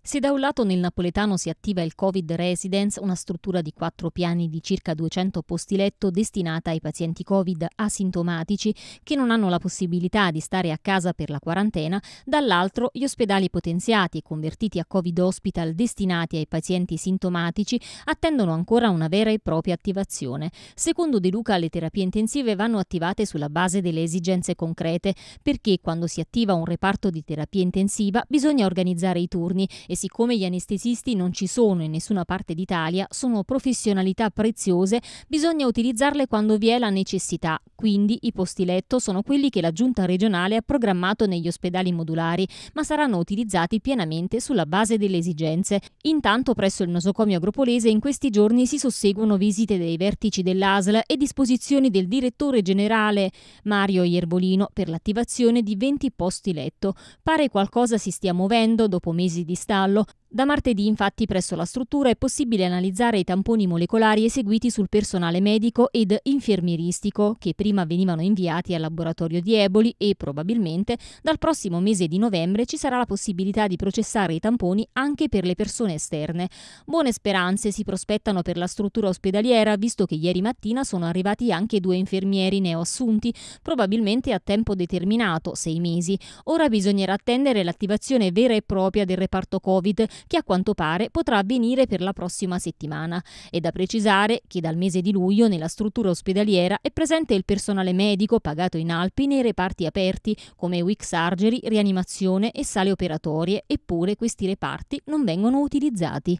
Se da un lato nel napoletano si attiva il Covid Residence, una struttura di quattro piani di circa 200 posti letto destinata ai pazienti Covid asintomatici che non hanno la possibilità di stare a casa per la quarantena, dall'altro gli ospedali potenziati e convertiti a Covid Hospital destinati ai pazienti sintomatici attendono ancora una vera e propria attivazione. Secondo De Luca le terapie intensive vanno attivate sulla base delle esigenze concrete, perché quando si attiva un reparto di terapia intensiva bisogna organizzare i turni e siccome gli anestesisti non ci sono in nessuna parte d'Italia, sono professionalità preziose, bisogna utilizzarle quando vi è la necessità, quindi i posti letto sono quelli che la Giunta regionale ha programmato negli ospedali modulari, ma saranno utilizzati pienamente sulla base delle esigenze. Intanto presso il nosocomio agropolese in questi giorni si susseguono visite dei vertici dell'ASL e disposizioni del direttore generale Mario Ierbolino per l'attivazione di 20 posti letto. Pare qualcosa si stia muovendo dopo mesi di stallo, da martedì infatti presso la struttura è possibile analizzare i tamponi molecolari eseguiti sul personale medico ed infermieristico che prima venivano inviati al laboratorio di Eboli e probabilmente dal prossimo mese di novembre ci sarà la possibilità di processare i tamponi anche per le persone esterne. Buone speranze si prospettano per la struttura ospedaliera visto che ieri mattina sono arrivati anche due infermieri neoassunti, probabilmente a tempo determinato, sei mesi. Ora bisognerà attendere l'attivazione vera e propria del reparto Covid che a quanto pare potrà avvenire per la prossima settimana. È da precisare che dal mese di luglio nella struttura ospedaliera è presente il personale medico pagato in Alpi nei reparti aperti come Wix Surgery, rianimazione e sale operatorie, eppure questi reparti non vengono utilizzati.